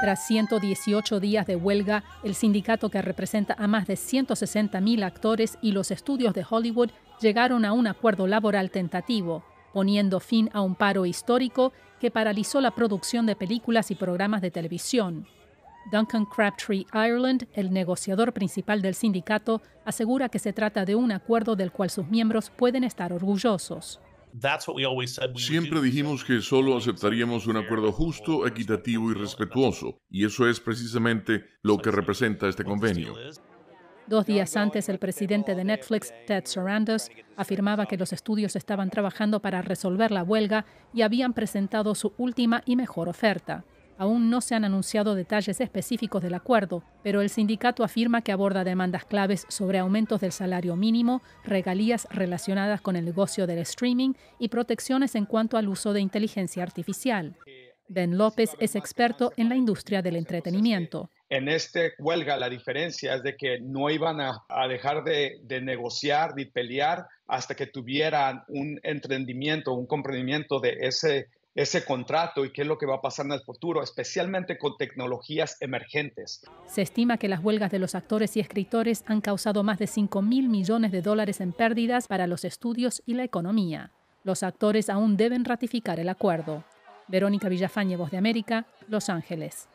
Tras 118 días de huelga, el sindicato que representa a más de 160.000 actores y los estudios de Hollywood llegaron a un acuerdo laboral tentativo, poniendo fin a un paro histórico que paralizó la producción de películas y programas de televisión. Duncan Crabtree Ireland, el negociador principal del sindicato, asegura que se trata de un acuerdo del cual sus miembros pueden estar orgullosos. Siempre dijimos que solo aceptaríamos un acuerdo justo, equitativo y respetuoso, y eso es precisamente lo que representa este convenio. Dos días antes, el presidente de Netflix, Ted Sarandos, afirmaba que los estudios estaban trabajando para resolver la huelga y habían presentado su última y mejor oferta. Aún no se han anunciado detalles específicos del acuerdo, pero el sindicato afirma que aborda demandas claves sobre aumentos del salario mínimo, regalías relacionadas con el negocio del streaming y protecciones en cuanto al uso de inteligencia artificial. Ben López es experto en la industria del entretenimiento. En este huelga la diferencia es de que no iban a, dejar de, de, negociar ni pelear hasta que tuvieran un entendimiento, un comprendimiento de ese ese contrato y qué es lo que va a pasar en el futuro, especialmente con tecnologías emergentes. Se estima que las huelgas de los actores y escritores han causado más de 5 mil millones de dólares en pérdidas para los estudios y la economía. Los actores aún deben ratificar el acuerdo. Verónica Villafañe, Voz de América, Los Ángeles.